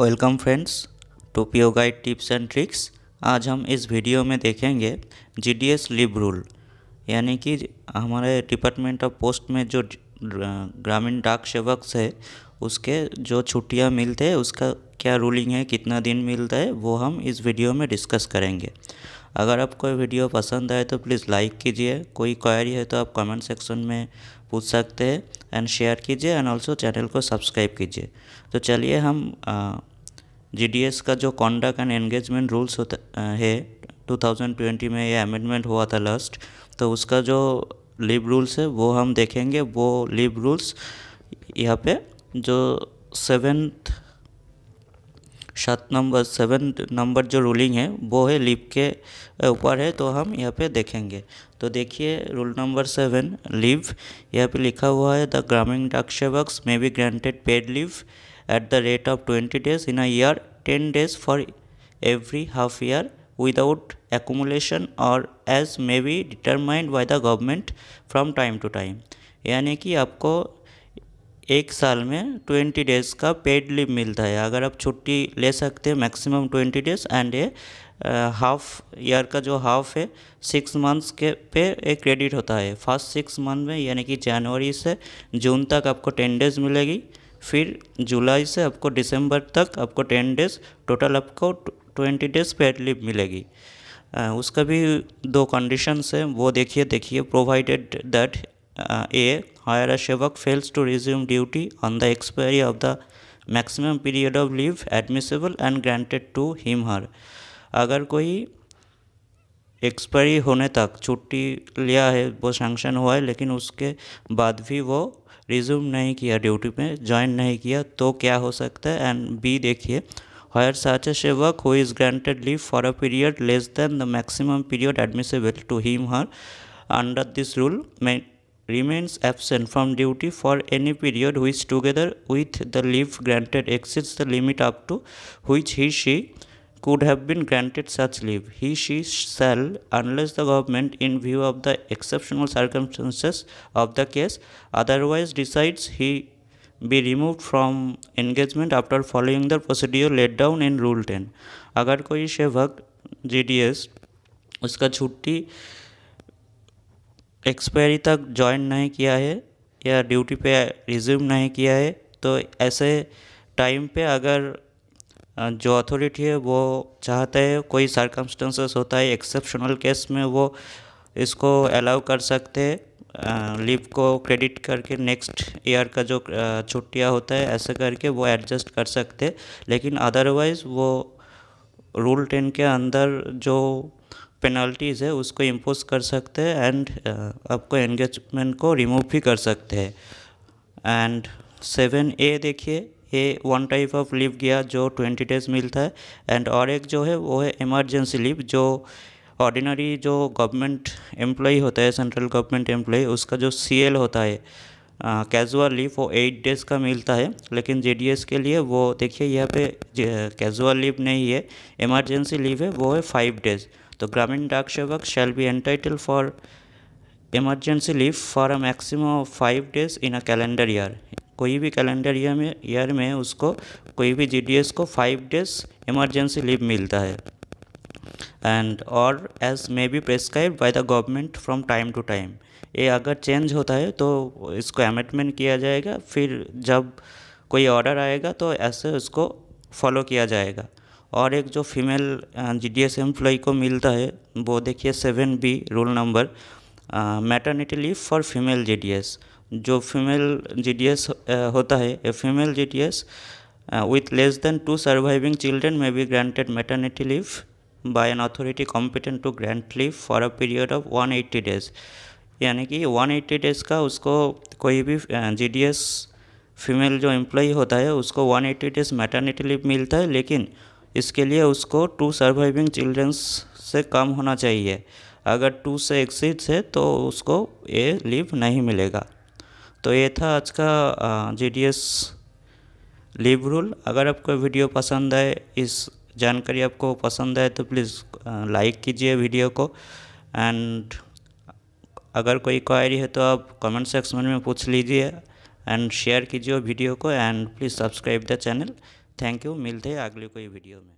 welcome friends टोपियो guide tips and tricks आज हम इस वीडियो में देखेंगे G D S leave rule यानी कि हमारे डिपार्टमेंट ऑफ पोस्ट में जो ग्रामीण डाक सेवक है उसके जो छुट्टियां मिलते हैं उसका क्या रूलिंग है कितना दिन मिलता है वो हम इस वीडियो में डिस्कस करेंगे अगर आपको वीडियो पसंद आए तो प्लीज़ लाइक कीजिए कोई क्वारी है तो आप कमेंट सेक्शन में पूछ सकते हैं एंड शेयर कीजिए एंड ऑल्सो चैनल को सब्सक्राइब कीजिए तो चलिए हम जी का जो कॉन्डक्ट एंड एंगेजमेंट रूल्स होता है 2020 में ये अमेंडमेंट हुआ था लास्ट तो उसका जो लिब रूल्स है वो हम देखेंगे वो लिब रूल्स यहाँ पे जो सेवेंथ सात नंबर सेवन नंबर जो रूलिंग है वो है लिप के ऊपर है तो हम यहाँ पे देखेंगे तो देखिए रूल नंबर सेवन लीव यहाँ पे लिखा हुआ है the Gramin Dak Sevaks may be granted paid leave at the rate of twenty days in a year ten days for every half year without accumulation और as may be determined by the government from time to time यानी कि आपको एक साल में twenty days का paid leave मिलता है अगर आप छुट्टी ले सकते हैं maximum twenty days and a half year का जो हाफ है सिक्स मंथ्स के पे एक क्रेडिट होता है फर्स्ट सिक्स मंथ में यानी कि जनवरी से जून तक आपको टेन डेज़ मिलेगी फिर जुलाई से आपको दिसंबर तक आपको टेन डेज़ टोटल आपको ट्वेंटी डेज़ पेड लीव मिलेगी उसका भी दो कंडीशंस है वो देखिए देखिए provided that a hire a Sevak fails to resume duty on the expiry of the maximum period of leave admissible and granted to to her अगर कोई एक्सपायरी होने तक छुट्टी लिया है वो सैंक्शन हुआ है लेकिन उसके बाद भी वो रिज्यूम नहीं किया ड्यूटी में ज्वाइन नहीं किया तो क्या हो सकता है एंड बी देखिए hire such a Sevak who is granted leave for a period less than the maximum period admissible to him her under this rule में remains absent from duty for any period which together with the leave granted exceeds the limit up to which he she could have been granted such leave he she shall unless the government in view of the exceptional circumstances of the case otherwise decides he be removed from engagement after following the procedure laid down in rule 10 अगर कोई सेवक GDS उसका छुट्टी expiry तक join नहीं किया है या ड्यूटी पे रिज्यूम नहीं किया है तो ऐसे टाइम पे अगर जो अथॉरिटी है वो चाहता है कोई सरकमस्टेंसेस होता है एक्सेप्शनल केस में वो इसको अलाउ कर सकते हैं लीव को क्रेडिट करके नेक्स्ट ईयर का जो छुट्टियां होता है ऐसे करके वो एडजस्ट कर सकते लेकिन अदरवाइज़ वो रूल टेन के अंदर जो पेनल्टीज़ है उसको इम्पोज कर सकते हैं एंड uh, आपको एंगेजमेंट को रिमूव भी कर सकते हैं एंड सेवन ए देखिए ये वन टाइप ऑफ लीव गया जो ट्वेंटी डेज मिलता है एंड और एक जो है वो है इमरजेंसी लीव जो ऑर्डिनरी जो गवर्नमेंट एम्प्लॉय होता है सेंट्रल गवर्नमेंट एम्प्लॉय उसका जो सी होता है कैजुअल uh, लीव वो एट डेज़ का मिलता है लेकिन जे के लिए वो देखिए यहाँ पे कैजुअल uh, लीव नहीं है इमरजेंसी लीव है वो है फाइव डेज़ तो Gramin Dak Sevak shall be entitle for emergency leave for a maximum five days in a calendar year कोई भी कैलेंडर ईयर में ईयर में उसको कोई भी एस को फाइव डेज इमरजेंसी लीव मिलता है एंड और as may be prescribed by the government from time to time ये अगर चेंज होता है तो इसको अमेंडमेंट किया जाएगा फिर जब कोई ऑर्डर आएगा तो ऐसे उसको फॉलो किया जाएगा और एक जो female G D S employee को मिलता है वो देखिए seven B rule number maternity leave for female G D S जो फीमेल जी डी एस होता है a female G D S with less than two surviving children may be granted maternity leave by an authority competent to grant leave for a period of one eighty days यानी कि one eighty days का उसको कोई भी G D S female जो employee होता है उसको one eighty days maternity leave मिलता है लेकिन इसके लिए उसको टू सर्वाइविंग चिल्ड्रंस से कम होना चाहिए अगर टू से एक्सीड्स है तो उसको ये लीव नहीं मिलेगा तो ये था आज का G D S leave rule अगर आपको वीडियो पसंद आए इस जानकारी आपको पसंद आए तो प्लीज़ लाइक कीजिए वीडियो को एंड अगर कोई क्वायरी है तो आप कमेंट सेक्शन में पूछ लीजिए एंड शेयर कीजिए वीडियो को and please subscribe the channel thank you मिलते हैं अगले कोई वीडियो में